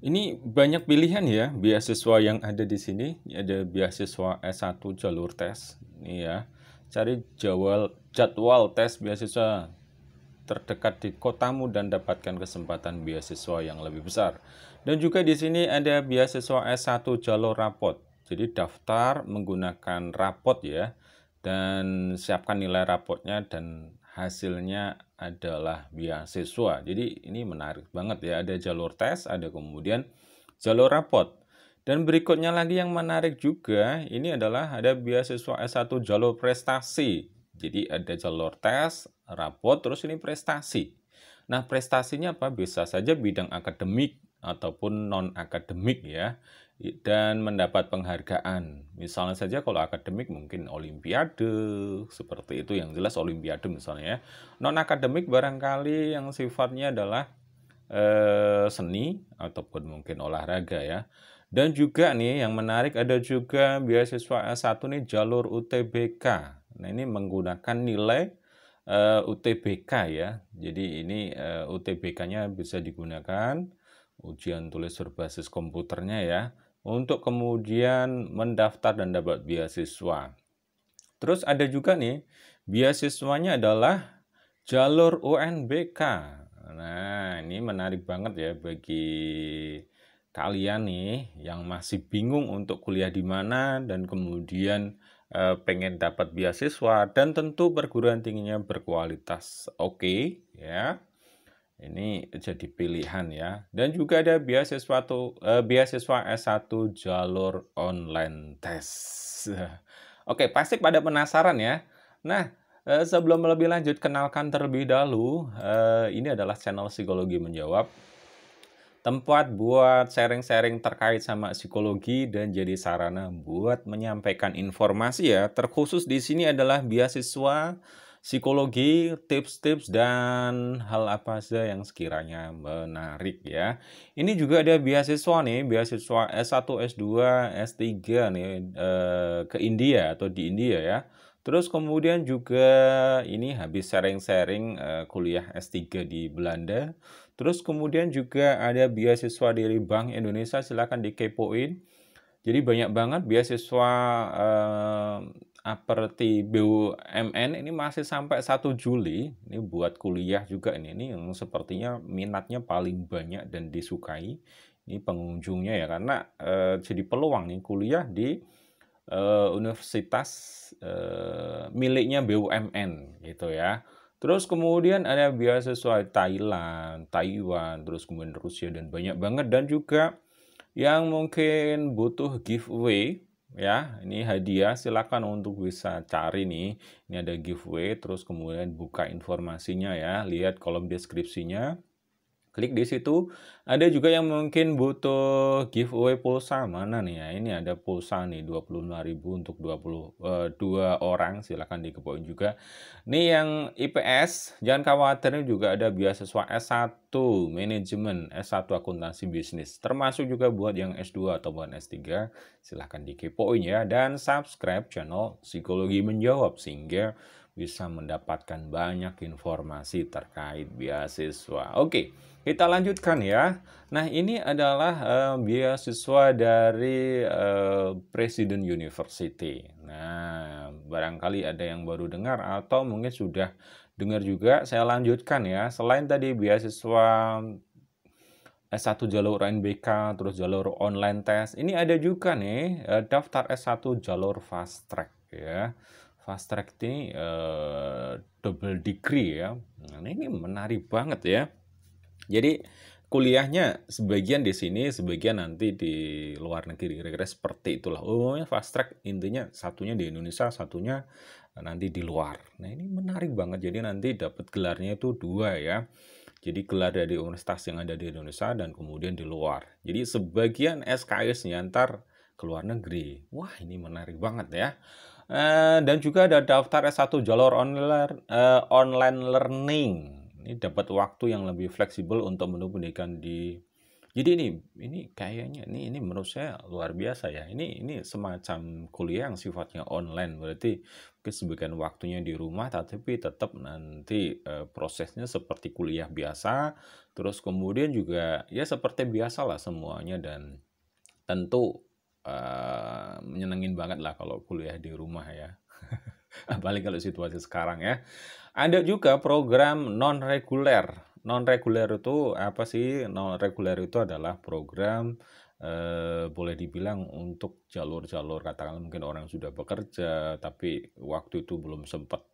Ini banyak pilihan ya beasiswa yang ada di sini. Ada beasiswa S1 jalur tes, ini ya. Cari jadwal jadwal tes beasiswa terdekat di kotamu dan dapatkan kesempatan beasiswa yang lebih besar. Dan juga di sini ada beasiswa S1 jalur rapot. Jadi daftar menggunakan rapot ya dan siapkan nilai rapotnya dan hasilnya adalah beasiswa. Jadi ini menarik banget ya, ada jalur tes, ada kemudian jalur rapot. Dan berikutnya lagi yang menarik juga, ini adalah ada beasiswa S1 jalur prestasi. Jadi ada jalur tes, rapot, terus ini prestasi. Nah, prestasinya apa? Bisa saja bidang akademik ataupun non-akademik ya dan mendapat penghargaan. Misalnya saja kalau akademik mungkin olimpiade, seperti itu yang jelas olimpiade misalnya ya. Non akademik barangkali yang sifatnya adalah eh, seni ataupun mungkin olahraga ya. Dan juga nih yang menarik ada juga beasiswa S1 nih jalur UTBK. Nah, ini menggunakan nilai eh, UTBK ya. Jadi ini eh, UTBK-nya bisa digunakan ujian tulis berbasis komputernya ya untuk kemudian mendaftar dan dapat beasiswa. Terus ada juga nih, beasiswanya adalah jalur UNBK. Nah, ini menarik banget ya bagi kalian nih yang masih bingung untuk kuliah di mana dan kemudian eh, pengen dapat beasiswa dan tentu perguruan tingginya berkualitas. Oke, okay, ya. Ini jadi pilihan ya. Dan juga ada beasiswa tuh, eh, beasiswa S1 jalur online tes. Oke, pasti pada penasaran ya. Nah, eh, sebelum lebih lanjut kenalkan terlebih dahulu, eh, ini adalah channel Psikologi Menjawab. Tempat buat sharing-sharing terkait sama psikologi dan jadi sarana buat menyampaikan informasi ya. Terkhusus di sini adalah beasiswa psikologi, tips-tips, dan hal apa saja yang sekiranya menarik ya. Ini juga ada beasiswa nih, beasiswa S1, S2, S3 nih eh, ke India atau di India ya. Terus kemudian juga ini habis sharing-sharing eh, kuliah S3 di Belanda. Terus kemudian juga ada beasiswa dari Bank Indonesia, silahkan dikepoin. Jadi banyak banget beasiswa uh, Aperti BUMN ini masih sampai 1 Juli. Ini buat kuliah juga ini. Ini yang sepertinya minatnya paling banyak dan disukai. Ini pengunjungnya ya karena e, jadi peluang nih kuliah di e, universitas e, miliknya BUMN gitu ya. Terus kemudian ada beasiswa Thailand, Taiwan, terus kemudian Rusia dan banyak banget dan juga yang mungkin butuh giveaway ya ini hadiah silakan untuk bisa cari nih ini ada giveaway terus kemudian buka informasinya ya lihat kolom deskripsinya klik di situ. Ada juga yang mungkin butuh giveaway pulsa mana nih ya. Ini ada pulsa nih 25.000 untuk dua puluh eh, dua orang silahkan dikepoin juga. Nih yang IPS jangan khawatir juga ada beasiswa S1 manajemen, S1 akuntansi bisnis. Termasuk juga buat yang S2 atau buat S3 silahkan dikepoin ya dan subscribe channel Psikologi Menjawab sehingga bisa mendapatkan banyak informasi terkait beasiswa. Oke. Okay. Kita lanjutkan ya. Nah, ini adalah uh, beasiswa dari uh, Presiden University. Nah, barangkali ada yang baru dengar atau mungkin sudah dengar juga. Saya lanjutkan ya. Selain tadi beasiswa eh, S1 jalur NBK, terus jalur online test. Ini ada juga nih uh, daftar S1 jalur fast track ya fast track ini uh, double degree ya. Nah, ini menarik banget ya. Jadi kuliahnya sebagian di sini, sebagian nanti di luar negeri. Kira-kira seperti itulah. Umumnya oh, fast track intinya satunya di Indonesia, satunya eh, nanti di luar. Nah ini menarik banget. Jadi nanti dapat gelarnya itu dua ya. Jadi gelar dari universitas yang ada di Indonesia dan kemudian di luar. Jadi sebagian sks nyantar ke luar negeri. Wah ini menarik banget ya. Eh, dan juga ada daftar S1 jalur online eh, learning ini dapat waktu yang lebih fleksibel untuk menunggu pendidikan di jadi ini ini kayaknya ini ini menurut saya luar biasa ya ini ini semacam kuliah yang sifatnya online berarti mungkin sebagian waktunya di rumah tapi tetap nanti e, prosesnya seperti kuliah biasa terus kemudian juga ya seperti biasa lah semuanya dan tentu e, eh, menyenengin banget lah kalau kuliah di rumah ya apalagi kalau situasi sekarang ya. Ada juga program non reguler. Non reguler itu apa sih? Non reguler itu adalah program eh, boleh dibilang untuk jalur-jalur katakanlah mungkin orang sudah bekerja tapi waktu itu belum sempat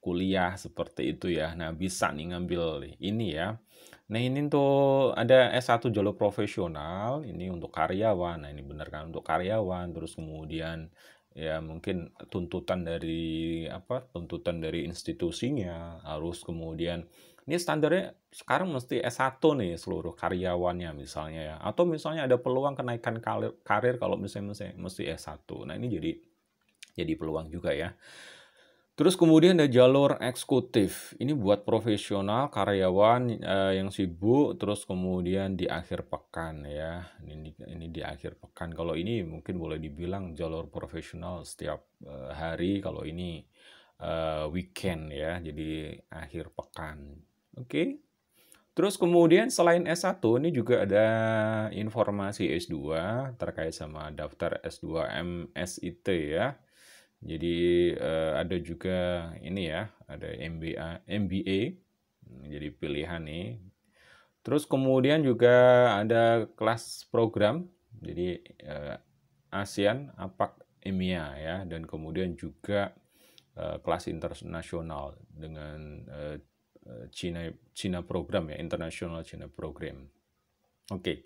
kuliah seperti itu ya. Nah, bisa nih ngambil ini ya. Nah, ini tuh ada S1 jalur profesional, ini untuk karyawan. Nah, ini benar kan untuk karyawan, terus kemudian ya mungkin tuntutan dari apa tuntutan dari institusinya harus kemudian ini standarnya sekarang mesti S1 nih seluruh karyawannya misalnya ya atau misalnya ada peluang kenaikan karir, karir kalau misalnya mesti, mesti S1 nah ini jadi jadi peluang juga ya Terus kemudian ada jalur eksekutif. Ini buat profesional, karyawan uh, yang sibuk, terus kemudian di akhir pekan ya. Ini ini di akhir pekan. Kalau ini mungkin boleh dibilang jalur profesional setiap uh, hari. Kalau ini uh, weekend ya, jadi akhir pekan. Oke. Okay? Terus kemudian selain S1 ini juga ada informasi S2 terkait sama daftar S2 MSIT ya jadi uh, ada juga ini ya, ada MBA, MBA. Jadi pilihan nih. Terus kemudian juga ada kelas program. Jadi uh, ASEAN, APAC, EMEA ya dan kemudian juga uh, kelas internasional dengan uh, China Cina program ya, internasional China program. Oke. Okay.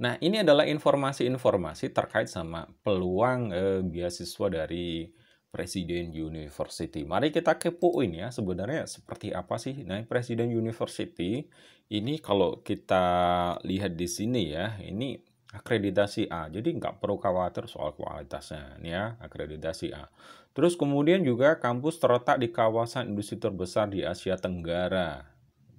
Nah, ini adalah informasi-informasi terkait sama peluang eh, beasiswa dari Presiden University. Mari kita kepoin ya sebenarnya seperti apa sih nah Presiden University ini kalau kita lihat di sini ya ini akreditasi A. Jadi nggak perlu khawatir soal kualitasnya ini ya akreditasi A. Terus kemudian juga kampus terletak di kawasan industri terbesar di Asia Tenggara.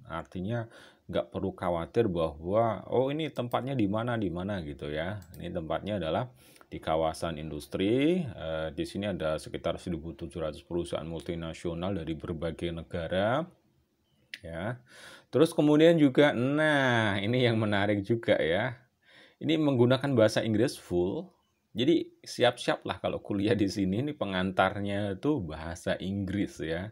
Artinya nggak perlu khawatir bahwa oh ini tempatnya di mana di mana gitu ya. Ini tempatnya adalah di kawasan industri. Eh, di sini ada sekitar 1.700 perusahaan multinasional dari berbagai negara. Ya. Terus kemudian juga nah, ini yang menarik juga ya. Ini menggunakan bahasa Inggris full. Jadi siap-siaplah kalau kuliah di sini ini pengantarnya itu bahasa Inggris ya.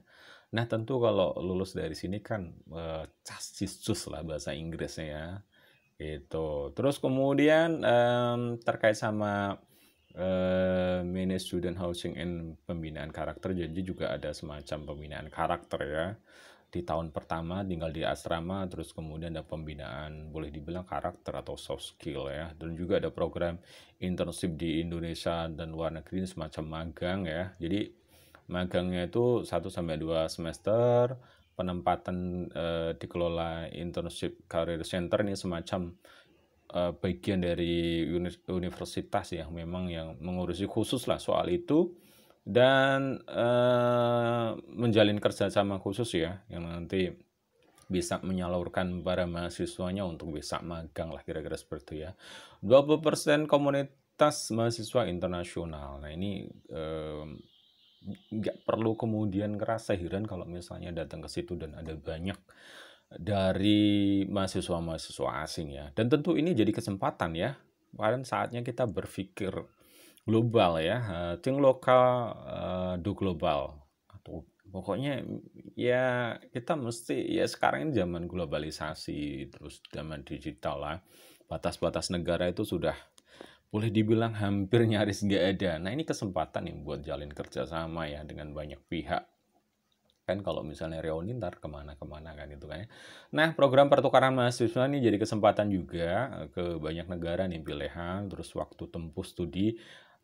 Nah tentu kalau lulus dari sini kan uh, lah bahasa Inggrisnya ya. itu Terus kemudian um, terkait sama uh, manage student housing and pembinaan karakter, jadi juga ada semacam pembinaan karakter ya di tahun pertama tinggal di asrama terus kemudian ada pembinaan boleh dibilang karakter atau soft skill ya dan juga ada program internship di Indonesia dan luar negeri semacam magang ya jadi magangnya itu 1 sampai dua semester, penempatan eh, dikelola internship career center ini semacam eh, bagian dari uni universitas ya memang yang mengurusi khusus lah soal itu dan eh, menjalin kerjasama khusus ya yang nanti bisa menyalurkan para mahasiswanya untuk bisa magang lah kira-kira seperti itu ya 20% komunitas mahasiswa internasional nah ini eh, nggak perlu kemudian ngerasa heran kalau misalnya datang ke situ dan ada banyak dari mahasiswa-mahasiswa asing ya. Dan tentu ini jadi kesempatan ya. Kemarin saatnya kita berpikir global ya, eh, think lokal, eh, do global. Atau pokoknya ya kita mesti ya sekarang ini zaman globalisasi terus zaman digital lah. Batas-batas negara itu sudah boleh dibilang hampir nyaris nggak ada. Nah ini kesempatan nih buat jalin kerjasama ya dengan banyak pihak kan kalau misalnya reuni ntar kemana-kemana kan itu kan ya. Nah program pertukaran mahasiswa ini jadi kesempatan juga eh, ke banyak negara nih pilihan terus waktu tempuh studi.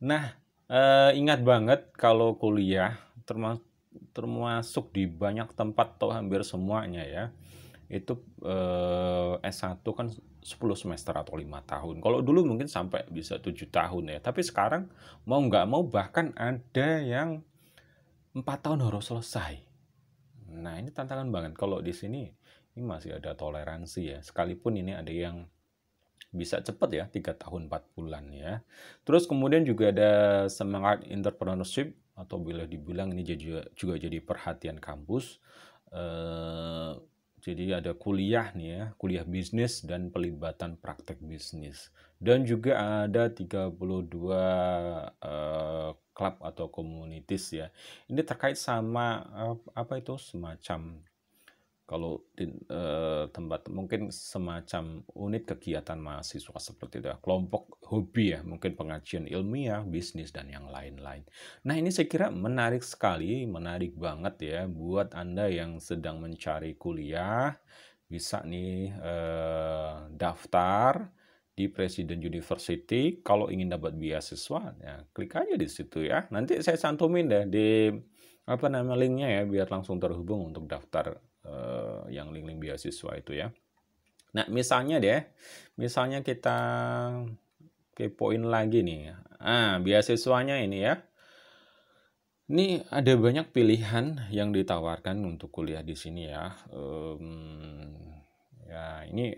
Nah eh, ingat banget kalau kuliah termasuk termasuk di banyak tempat atau hampir semuanya ya itu eh, S1 kan 10 semester atau lima tahun. Kalau dulu mungkin sampai bisa tujuh tahun ya. Tapi sekarang mau nggak mau bahkan ada yang empat tahun harus selesai. Nah ini tantangan banget. Kalau di sini ini masih ada toleransi ya. Sekalipun ini ada yang bisa cepat ya, tiga tahun empat bulan ya. Terus kemudian juga ada semangat entrepreneurship atau bila dibilang ini juga, juga jadi perhatian kampus. Eh, jadi ada kuliah nih ya, kuliah bisnis dan pelibatan praktek bisnis. Dan juga ada 32 uh, club atau komunitas ya. Ini terkait sama uh, apa itu semacam kalau di eh, tempat mungkin semacam unit kegiatan mahasiswa seperti itu ya, kelompok hobi ya, mungkin pengajian ilmiah, bisnis dan yang lain-lain. Nah, ini saya kira menarik sekali, menarik banget ya buat Anda yang sedang mencari kuliah, bisa nih eh, daftar di Presiden University kalau ingin dapat beasiswa ya klik aja di situ ya nanti saya santumin deh di apa namanya linknya ya biar langsung terhubung untuk daftar Eh, yang link-link beasiswa itu ya. Nah, misalnya deh, misalnya kita kepoin lagi nih. Ah, beasiswanya ini ya. Ini ada banyak pilihan yang ditawarkan untuk kuliah di sini ya. Um, ya, ini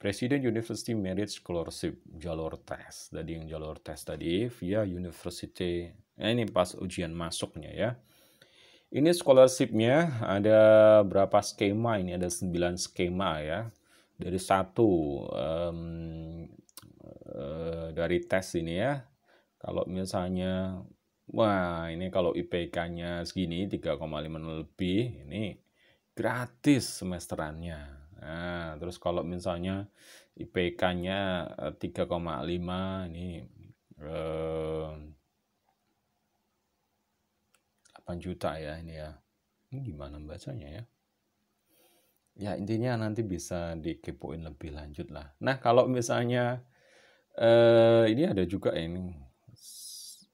Presiden University Merit Scholarship jalur tes. Jadi yang jalur tes tadi via University. Ya ini pas ujian masuknya ya. Ini scholarshipnya ada berapa skema ini? Ada 9 skema ya. Dari satu um, uh, dari tes ini ya. Kalau misalnya, wah ini kalau IPK-nya segini 3,5 lebih, ini gratis semesterannya. Nah, terus kalau misalnya IPK-nya 3,5 eh, ini lima uh, eh, 8 juta ya ini ya ini gimana bacanya ya ya intinya nanti bisa dikepoin lebih lanjut lah nah kalau misalnya eh, ini ada juga ini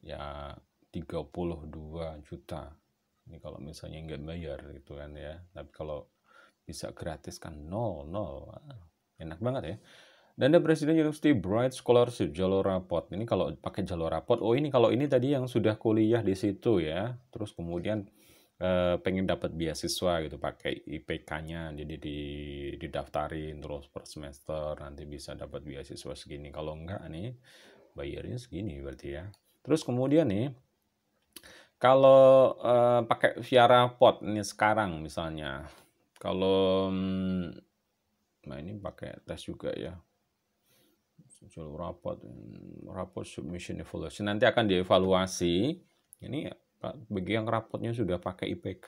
ya 32 juta ini kalau misalnya nggak bayar gitu kan ya tapi kalau bisa gratis kan nol nol enak banget ya dan ada Presiden University Bright Scholarship jalur rapot. Ini kalau pakai jalur rapot, oh ini kalau ini tadi yang sudah kuliah di situ ya, terus kemudian eh, pengen dapat beasiswa gitu pakai IPK-nya, jadi di didaftarin terus per semester nanti bisa dapat beasiswa segini. Kalau enggak nih bayarnya segini berarti ya. Terus kemudian nih kalau eh, pakai via rapot ini sekarang misalnya, kalau hmm, nah ini pakai tes juga ya Jual rapot, rapot submission evaluation. Nanti akan dievaluasi. Ini bagi yang rapotnya sudah pakai IPK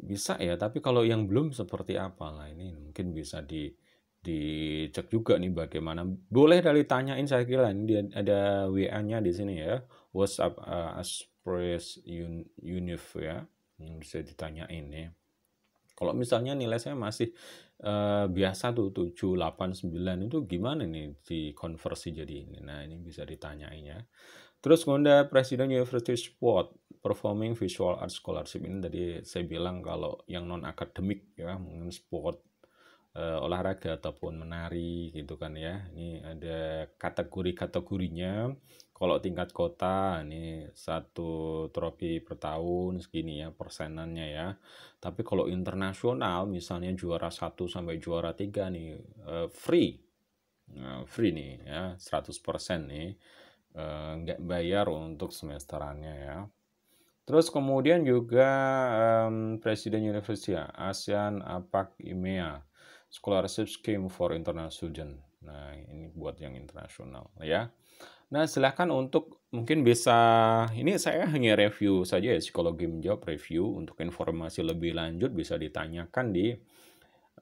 bisa ya, tapi kalau yang belum seperti apa lah ini mungkin bisa di dicek juga nih bagaimana boleh dari tanyain saya kira ini ada WA-nya di sini ya WhatsApp uh, Aspres Un Unif ya yang bisa ditanyain ya kalau misalnya nilai saya masih uh, biasa tuh 7, 8, 9 itu gimana nih dikonversi jadi ini? Nah ini bisa ditanyain ya. Terus Gonda Presiden University Sport Performing Visual Arts Scholarship ini tadi saya bilang kalau yang non akademik ya mungkin sport uh, olahraga ataupun menari gitu kan ya. Ini ada kategori-kategorinya. Kalau tingkat kota ini satu trofi per tahun segini ya persenannya ya. Tapi kalau internasional misalnya juara satu sampai juara tiga nih uh, free. Uh, free nih ya 100% nih uh, bayar untuk semesterannya ya. Terus kemudian juga um, Presiden Universitas ASEAN APAC IMEA Scholarship Scheme for International Student. Nah, ini buat yang internasional ya. Nah, silahkan untuk mungkin bisa, ini saya hanya review saja ya, psikologi menjawab review. Untuk informasi lebih lanjut bisa ditanyakan di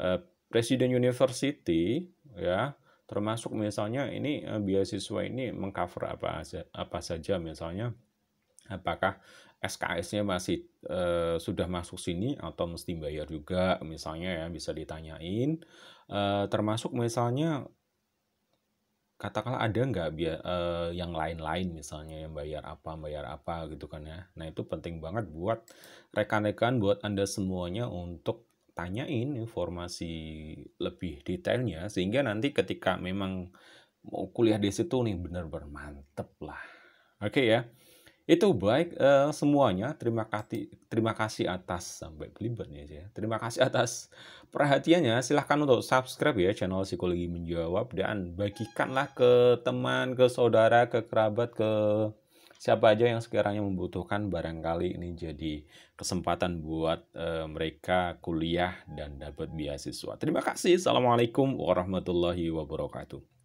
uh, Presiden University ya, termasuk misalnya ini uh, beasiswa ini mengcover apa, apa saja misalnya apakah SKS-nya masih e, sudah masuk sini atau mesti bayar juga misalnya ya bisa ditanyain e, termasuk misalnya katakanlah ada nggak biar e, eh, yang lain-lain misalnya yang bayar apa bayar apa gitu kan ya nah itu penting banget buat rekan-rekan buat anda semuanya untuk tanyain informasi lebih detailnya sehingga nanti ketika memang mau kuliah di situ nih bener-bener mantep lah oke okay, ya itu baik uh, semuanya. Terima kasih terima kasih atas sampai belibet ya. Terima kasih atas perhatiannya. Silahkan untuk subscribe ya channel Psikologi Menjawab dan bagikanlah ke teman, ke saudara, ke kerabat, ke siapa aja yang sekiranya membutuhkan barangkali ini jadi kesempatan buat uh, mereka kuliah dan dapat beasiswa. Terima kasih. Assalamualaikum warahmatullahi wabarakatuh.